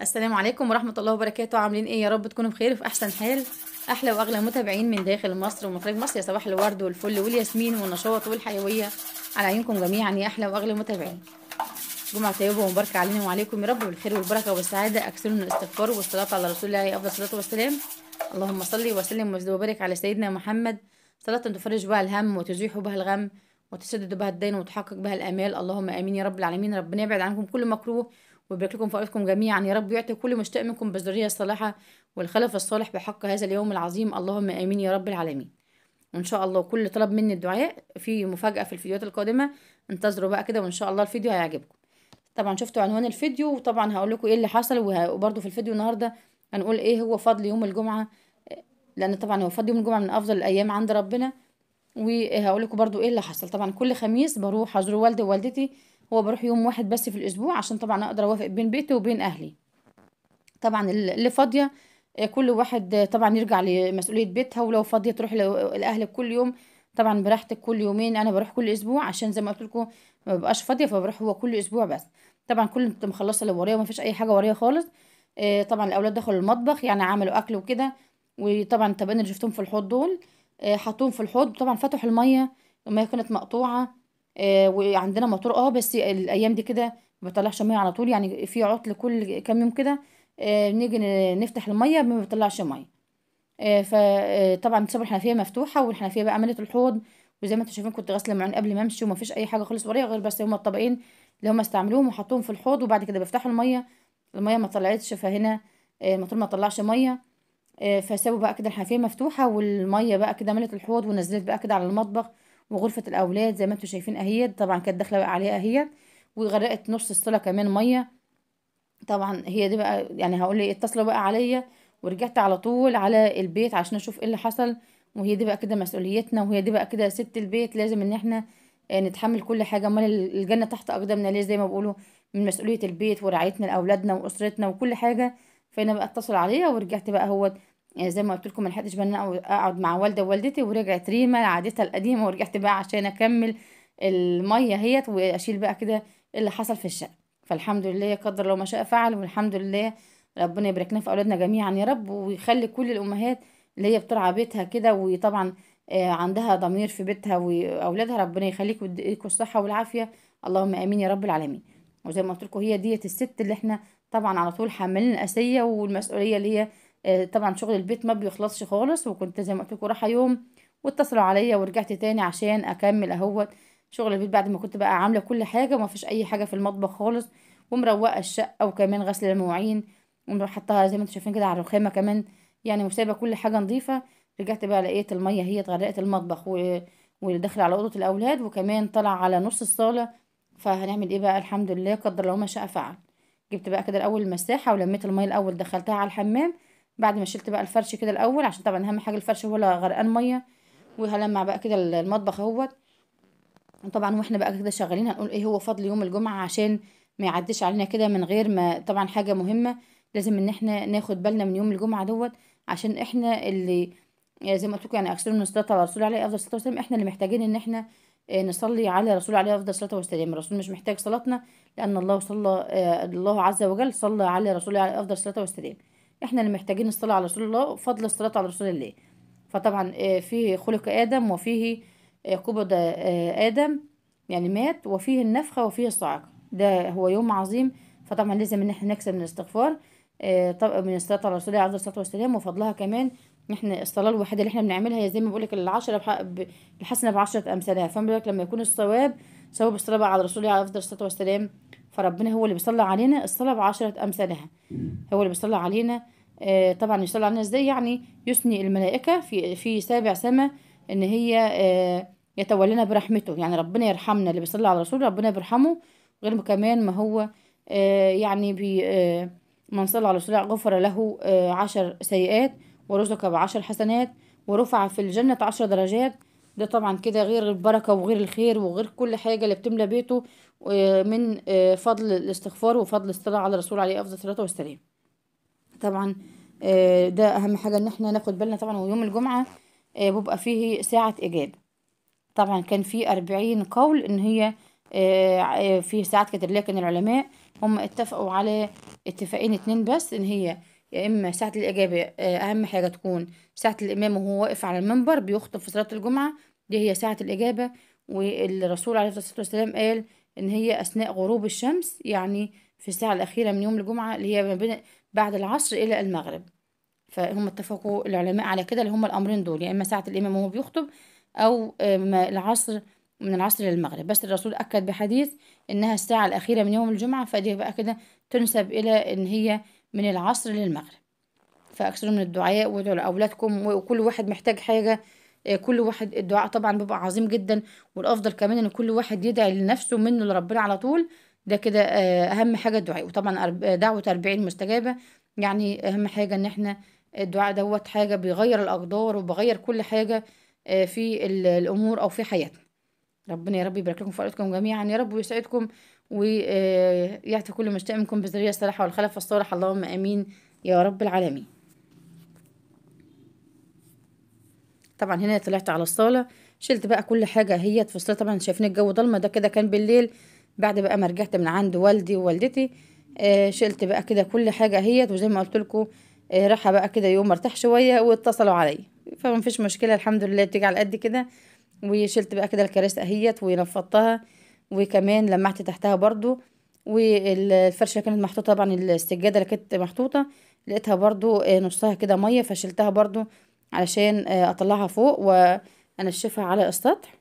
السلام عليكم ورحمة الله وبركاته عاملين ايه يا رب تكونوا بخير وفي احسن حال احلى واغلى متابعين من داخل مصر ومخرج مصر يا صباح الورد والفل والياسمين والنشاط والحيوية على عينكم جميعا يا احلى واغلى متابعين جمعة طيبة ومباركة علينا وعليكم يا رب بالخير والبركة والسعادة أكثر من الاستغفار والصلاة على رسول الله أفضل الصلاة والسلام اللهم صل وسلم وزد وبارك على سيدنا محمد صلاة تفرج بها الهم وتزيح بها الغم وتسدد بها الدين وتحقق بها الآمال اللهم آمين يا رب العالمين ربنا يبعد عنكم كل مكروه ويبارك لكم في أوقاتكم جميعا يا رب يعطي كل مشتاق منكم بالذرية الصالحة والخلف الصالح بحق هذا اليوم العظيم اللهم آمين يا رب العالمين وإن شاء الله كل طلب مني الدعاء في مفاجأة في الفيديوهات القادمة انتظروا بقى كده وإن شاء الله الفيديو هيعجبكم طبعا شفتوا عنوان الفيديو وطبعا هقول لكم ايه اللي حصل وبرده في الفيديو النهارده هنقول ايه هو فضل يوم الجمعه لان طبعا هو فضل يوم الجمعه من افضل الايام عند ربنا وهقول لكم برده ايه اللي حصل طبعا كل خميس بروح ازور والدي ووالدتي هو بروح يوم واحد بس في الاسبوع عشان طبعا اقدر اوافق بين بيتي وبين اهلي طبعا اللي فاضيه آه، كل واحد آه، طبعا يرجع لمسؤوليه بيتها ولو فاضيه تروح لاهلك كل يوم طبعا براحتك كل يومين انا بروح كل اسبوع عشان زي ما قلت لكم ما ببقاش فاضيه فبروح هو كل اسبوع بس طبعا كل مخلصه اللي ورايا ومفيش اي حاجه ورايا خالص آه، طبعا الاولاد دخلوا المطبخ يعني عملوا اكل وكده وطبعا التبان اللي شفتهم في الحوض دول حطوهم في الحوض طبعا فتحوا الميه الميه كانت مقطوعه آه، وعندنا موتور آه، بس الأيام دي كده ما بيطلعش مَيّة على طول، يعني في عُطل كل كام يوم كده آه، نيجي نفتح المَيّة ما بيطلعش مَيّة، آه، فطبعا طبعًا بسبب الحنفية مفتوحة والحنفية بقى مَلِت الحوض، وزي ما أنتم شايفين كنت غاسلة المواعين قبل ما أمشي وما فيش أي حاجة خالص ورايا غير بس هما الطبقين اللي هما استعملوهم وحطّوهم في الحوض وبعد كده بفتحوا المَيّة، المَيّة ما طلعتش فهنا الموتور الماتور ما طلّعش مَيّة، فسابوا بقى كده الحنفية مفتوحة والمَيّة بقى كده مَلِت الحوض ونزّلِت بقى كده على المطبخ. وغرفه الاولاد زي ما انتم شايفين اهيت طبعا كانت داخله عليها اهيت وغرقت نص الصاله كمان ميه طبعا هي دي بقى يعني هقول ايه اتصلوا بقى عليا ورجعت على طول على البيت عشان اشوف ايه اللي حصل وهي دي بقى كده مسؤوليتنا وهي دي بقى كده ست البيت لازم ان احنا آه، نتحمل كل حاجه امال الجنه تحت اقدامنا ليه زي ما بيقولوا من مسؤوليه البيت ورعايتنا لاولادنا واسرتنا وكل حاجه فانا بقى اتصل عليها ورجعت بقى هوت يعني زي ما قلت لكم ما لحقتش بقى اقعد مع والده ووالدتي ورجعت ريما لعادتها القديمه ورجعت بقى عشان اكمل الميه هيت واشيل بقى كده اللي حصل في الشقه فالحمد لله قدر لو ما شاء فعل والحمد لله ربنا يبارك لنا في اولادنا جميعا يا رب ويخلي كل الامهات اللي هي بترعى بيتها كده وطبعا آه، عندها ضمير في بيتها واولادها ربنا يخليك ويديك الصحه والعافيه اللهم امين يا رب العالمين وزي ما قلت لكم هي ديت الست اللي احنا طبعا على طول حاملين الاسيه والمسؤوليه اللي هي آه، طبعا شغل البيت ما بيخلصش خالص وكنت زي ما قلت لكم رايحه يوم واتصلوا عليا ورجعت تاني عشان اكمل اهوت شغل البيت بعد ما كنت بقى عامله كل حاجه وما فيش اي حاجه في المطبخ خالص ومروقه الشقه وكمان غسل المواعين وحطها زي ما انتم شايفين كده على الرخامه كمان يعني وسايبه كل حاجه نظيفه رجعت بقى لقيت الميه هي اتغرقت المطبخ و... وداخله على اوضه الاولاد وكمان طلع على نص الصاله فهنعمل ايه بقى الحمد لله قدر الله ما شاء فعل جبت بقى كده الاول المساحه ولميت الميه الاول دخلتها على الحمام بعد ما شلت بقى الفرش كده الاول عشان طبعا اهم حاجه الفرش هو اللي غرقان ميه وهلمع بقى كده المطبخ اهوت وطبعا واحنا بقى كده شغالين هنقول ايه هو فضل يوم الجمعه عشان ما يعديش علينا كده من غير ما طبعا حاجه مهمه لازم ان احنا ناخد بالنا من يوم الجمعه دوت عشان احنا اللي يعني زي ما قلت لكم يعني اكثر من الصلاه على الرسول عليه افضل الصلاه والسلام احنا اللي محتاجين ان احنا آه، نصلي على الرسول عليه افضل الصلاه والسلام الرسول مش محتاج صلاتنا لان الله صلى آه، الله عز وجل صلى على رسول عليه افضل الصلاه والسلام احنا اللي محتاجين الصلاة على رسول الله وفضل الصلاة على رسول الله فطبعا آه، فيه خلق آدم وفيه آه، قبض آه، آدم يعني مات وفيه النفخة وفيه الصعقة ده هو يوم عظيم فطبعا لازم ان احنا نكسب من الاستغفار من الصلاة على رسول الله عليه الصلاة والسلام وفضلها كمان احنا الصلاة الوحيدة اللي احنا بنعملها هي زي ما بقولك العشرة الحسنة بعشرة أمثالها فما بالك لما يكون الصواب صواب الصلاة على رسول الله عليه الصلاة والسلام فربنا هو اللي بيصلى علينا الصلاة بعشرة أمثالها هو اللي بيصلى علينا آه طبعا يصلى علينا ازاي يعني يثني الملائكة في في سابع سماء ان هي آه يتولنا برحمته يعني ربنا يرحمنا اللي بيصلى على الرسول ربنا بيرحمه غير كمان ما هو آه يعني بي آه، من صلى على الرسول غفر له آه، عشر سيئات ورزق بعشر حسنات ورفع في الجنة عشر درجات ده طبعا كده غير البركة وغير الخير وغير كل حاجة اللي بتملى بيته آه، من آه، فضل الاستغفار وفضل الصلاة على الرسول عليه أفضل الصلاة والسلام طبعا آه، ده أهم حاجة إن احنا ناخد بالنا طبعا ويوم الجمعة بيبقى فيه ساعة إجابة طبعا كان في أربعين قول إن هي في ساعات كتير لكن العلماء هم اتفقوا على اتفاقين اتنين بس إن هي يا إما ساعة الإجابة آه، أهم حاجة تكون ساعة الإمام وهو واقف على المنبر بيخطب في صلاة الجمعة دي هي ساعة الإجابة والرسول عليه الصلاة والسلام قال إن هي أثناء غروب الشمس يعني في الساعة الأخيرة من يوم الجمعة اللي هي ما بين بعد العصر إلى المغرب فهم اتفقوا العلماء على كده اللي هم الأمرين دول يا يعني إما ساعة الإمام وهو بيخطب أو آه، العصر من العصر للمغرب بس الرسول أكد بحديث إنها الساعة الأخيرة من يوم الجمعة فدي بقى كده تنسب إلى إن هي من العصر للمغرب فأكثروا من الدعاء وادعوا لأولادكم وكل واحد محتاج حاجة آه، كل واحد الدعاء طبعا بيبقى عظيم جدا والأفضل كمان إن كل واحد يدعي لنفسه منه لربنا على طول ده كده آه، أهم حاجة الدعاء وطبعا دعوة 40 مستجابة يعني أهم حاجة إن احنا الدعاء دوت حاجة بيغير الأقدار وبيغير كل حاجة آه، في الأمور أو في حياتنا ربنا يا رب يبارك لكم في جميعا يا رب ويسعدكم ويعطي آه، كل مشتاق منكم بالذرية الصالحة والخلف الصالح اللهم امين يا رب العالمين طبعا هنا طلعت على الصالة شلت بقى كل حاجة هي في الصالة طبعا شايفين الجو ضلمة ده كده كان بالليل بعد بقى ما رجعت من عند والدي ووالدتي آه شلت بقى كده كل حاجة اهيت وزي ما قلت لكم آه راحة بقى كده يوم مرتاح شوية واتصلوا عليا فما فيش مشكلة الحمد لله بتيجي على قد كده وشلت بقى كده الكراسي اهيت ونفضتها وكمان لمعت تحتها برضو والفرشة كانت محطوطة طبعا السجادة اللي كانت محطوطة لقيتها برضو آه، نصها كده مية فشلتها برضو علشان آه، اطلعها فوق وانشفها على السطح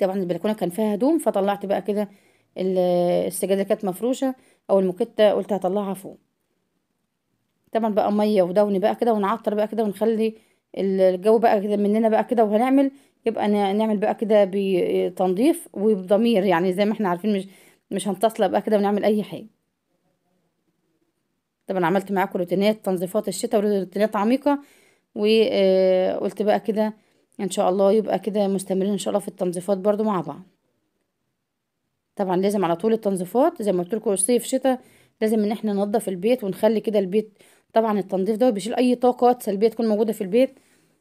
طبعا البلكونة كان فيها هدوم فطلعت بقى كده السجادة كانت مفروشة او المكتة قلت هطلعها فوق طبعا بقى مية ودوني بقى كده ونعطر بقى كده ونخلي الجو بقى كده مننا بقى كده وهنعمل يبقى نعمل بقى كده بتنظيف وبضمير يعني زي ما احنا عارفين مش مش هنتصل بقى كده ونعمل اي حاجه طبعا عملت معاكم روتينات تنظيفات الشتاء وروتينات عميقه وقلت آه، بقى كده ان شاء الله يبقى كده مستمرين ان شاء الله في التنظيفات برضو مع بعض طبعا لازم على طول التنظيفات زي ما قلت لكم صيف شتاء لازم ان احنا ننضف البيت ونخلي كده البيت طبعا التنظيف ده بيشيل اي طاقات سلبيه تكون موجوده في البيت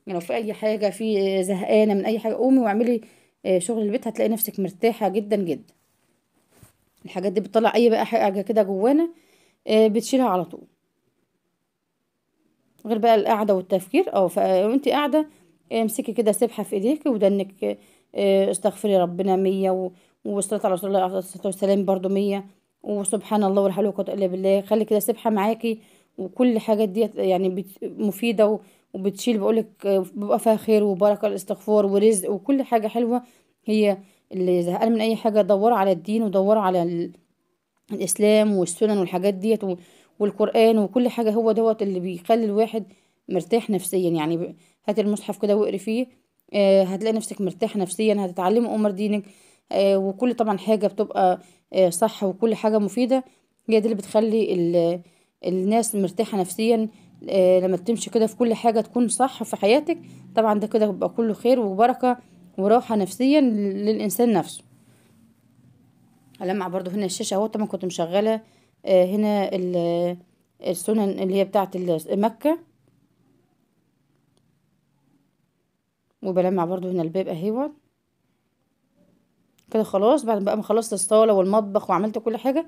يعني لو في اي حاجه في زهقانه من اي حاجه قومي واعملي آه، شغل البيت هتلاقي نفسك مرتاحه جدا جدا الحاجات دي بتطلع اي بقى حاجه كده جوانا آه، بتشيلها على طول غير بقى القعده والتفكير اه فانت قاعده آه، امسكي كده سبحه في ايديك ودنك استغفري ربنا مية والصلاة على رسول الله عليه الصلاة والسلام برضو مية وسبحان الله ولا حول ولا قوة إلا بالله خلي كده سبحة معاكي وكل الحاجات دي يعني مفيدة وبتشيل بقولك بيبقى فيها خير وبركة الاستغفار ورزق وكل حاجة حلوة هي اللي زهقان من اي حاجة دوروا على الدين ودوروا على الاسلام والسنن والحاجات ديت والقرآن وكل حاجة هو دوت اللي بيخلي الواحد مرتاح نفسيا يعني هات المصحف كده واقري فيه آه، هتلاقي نفسك مرتاح نفسيا هتتعلمي امور دينك آه، وكل طبعا حاجة بتبقى آه، صح وكل حاجة مفيدة هي دي اللي بتخلي الناس مرتاحة نفسيا آه، لما تمشي كده في كل حاجة تكون صح في حياتك طبعا ده كده بيبقى كله خير وبركة وراحة نفسيا للإنسان نفسه ألمع برضو هنا الشاشة اهو طبعا كنت مشغلة آه، هنا آه، السنن اللي هي بتاعة مكة وبلمع برضو هنا الباب اهوت كده خلاص بعد بقى ما خلصت الصالة والمطبخ وعملت كل حاجة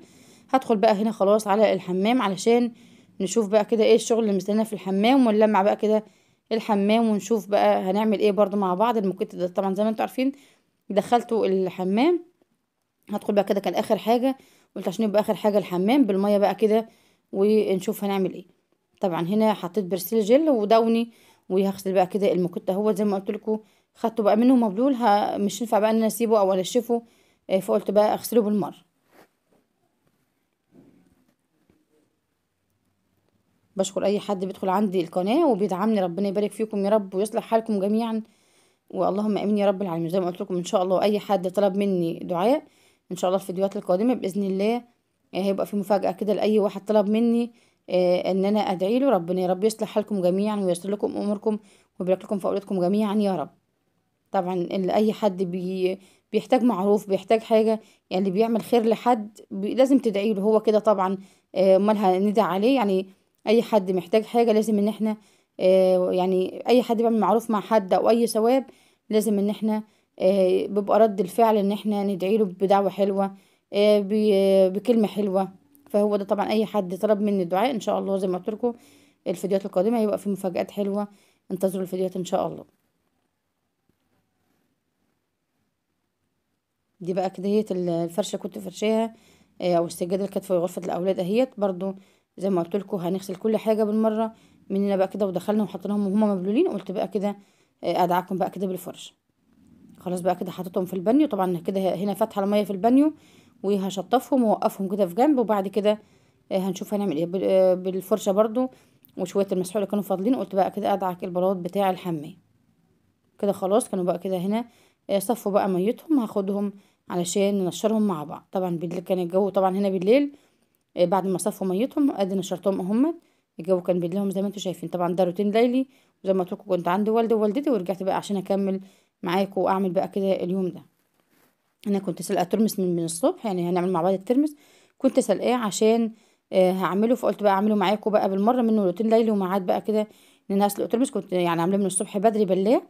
هدخل بقى هنا خلاص على الحمام علشان نشوف بقى كده ايه الشغل اللي مستنينا في الحمام ونلمع بقى كده الحمام ونشوف بقى هنعمل ايه برضو مع بعض الموكيت ده طبعا زي ما انتوا عارفين دخلته الحمام هدخل بقى كده كان اخر حاجه قلت عشان يبقى اخر حاجه الحمام بالميه بقى كده ونشوف هنعمل ايه طبعا هنا حطيت برسيل جل ودوني وهغسل بقى كده الموكيت اهو زي ما قلت لكم خدته بقى منه مبلول مش ينفع بقى ان انا اسيبه او انشفه آه، فقلت بقى اغسله بالمره بشكر اي حد بيدخل عندي القناه وبيدعمني ربنا يبارك فيكم يا رب ويصلح حالكم جميعا واللهم امين يا رب العالمين زي ما قلت لكم ان شاء الله اي حد طلب مني دعاء ان شاء الله الفيديوهات القادمه باذن الله آه، هيبقى في مفاجاه كده لاي واحد طلب مني آه، ان انا ادعي له ربنا يا رب يصلح حالكم جميعا وييسر لكم اموركم ويبارك لكم في اولادكم جميعا يا رب طبعا اي حد بي بيحتاج معروف بيحتاج حاجه يعني بيعمل خير لحد بي لازم تدعي له هو كده طبعا آه، امال هندعي عليه يعني اي حد محتاج حاجه لازم ان احنا آه، يعني اي حد بيعمل معروف مع حد او اي ثواب لازم ان احنا آه، بيبقى رد الفعل ان احنا ندعي له بدعوه حلوه آه، بكلمه حلوه فهو ده طبعا اي حد طلب مني الدعاء ان شاء الله زي ما قلت لكم الفيديوهات القادمه هيبقى في مفاجات حلوه انتظروا الفيديوهات ان شاء الله دي بقى كده الفرشه كنت فرشاها او السجاده اللي كانت في غرفه الاولاد اهيت برضو زي ما قلت لكم هنغسل كل حاجه بالمره مننا بقى كده ودخلنا وحطيناهم وهما مبلولين قلت بقى كده آه، ادعكم بقى كده بالفرشه خلاص بقى كده حطيتهم في البانيو طبعا كده هنا فاتحه الميه في البانيو وهشطفهم واوقفهم كده في جنب وبعد كده آه، هنشوف هنعمل ايه آه، بالفرشه برضو وشويه المسحوق اللي كانوا فاضلين قلت بقى كده ادعك البلاط بتاع الحمام كده خلاص كانوا بقى كده هنا صفوا بقى ميتهم هاخدهم علشان ننشرهم مع بعض طبعا بالليل كان الجو طبعا هنا بالليل آه، بعد ما صفوا ميتهم ادي نشرتهم اهمت الجو كان لهم زي ما انتم شايفين طبعا ده روتين ليلي وزي ما قلت كنت عند والدي ووالدتي ورجعت بقى عشان اكمل معاكم واعمل بقى كده اليوم ده انا كنت سلقه ترمس من, من الصبح يعني هنعمل مع بعض الترمس كنت سلقاه عشان آه هعمله فقلت بقى اعمله معاكم بقى بالمره منه روتين ليلي ومعاد بقى كده ان انا اسلق ترمس كنت يعني عامله من الصبح بدري بلاه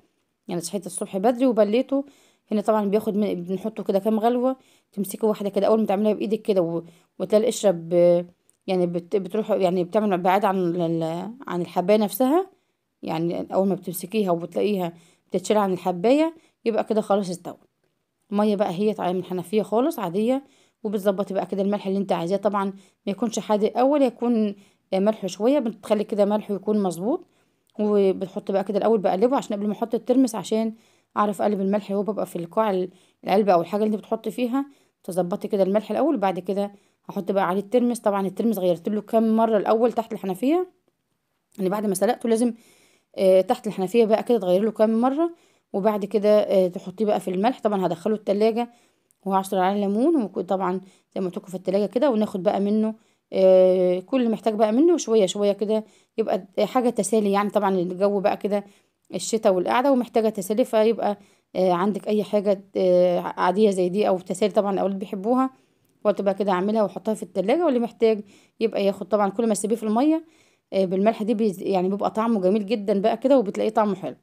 يعني صحيت الصبح بدري وبليته هنا طبعا بياخد من بنحطه كده كام غلوه تمسكي واحده كده اول ما تعمليها بايدك كده و... وتلاقي القشره ب... يعني بت... بتروح يعني بتعمل ابعاد عن ال... عن الحبايه نفسها يعني اول ما بتمسكيها وبتلاقيها بتتشال عن الحبايه يبقى كده خلاص استوى ميه بقى هي من الحنفيه خالص عاديه وبتظبطي بقى كده الملح اللي انت عايزاه طبعا ما يكونش حادق اول يكون ملح شويه بتخلي كده ملحه يكون مظبوط وبتحط بقى كده الاول بقلبه عشان قبل ما احط الترمس عشان اعرف اقلب الملح وهو ببقى في القاع العلبه او الحاجه اللي انت بتحطي فيها تظبطي كده الملح الاول وبعد كده هحط بقى عليه الترمس طبعا الترمس غيرت له كام مره الاول تحت الحنفيه يعني بعد ما سلقته لازم آه تحت الحنفيه بقى كده تغير له كام مره وبعد كده آه تحطيه بقى في الملح طبعا هدخله التلاجة وهعصر عليه ليمون وطبعا زي ما قلت في التلاجة كده وناخد بقى منه آه كل محتاج بقى منه شويه شويه كده يبقى حاجه تسالي يعني طبعا الجو بقى كده الشتاء والقعدة ومحتاجة تسالي فيبقى آه عندك أي حاجة آه عادية زي دي أو تسالي طبعا الأولاد بيحبوها بقى كده أعملها وأحطها في التلاجة واللي محتاج يبقى ياخد طبعا كل ما تسيبيه في المية آه، بالملح دي بيز... يعني بيبقى طعمه جميل جدا بقى كده وبتلاقيه طعمه حلو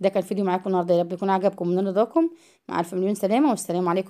ده كان فيديو معاكم النهارده يا رب يكون عجبكم من رضاكم مع الف مليون سلامه والسلام عليكم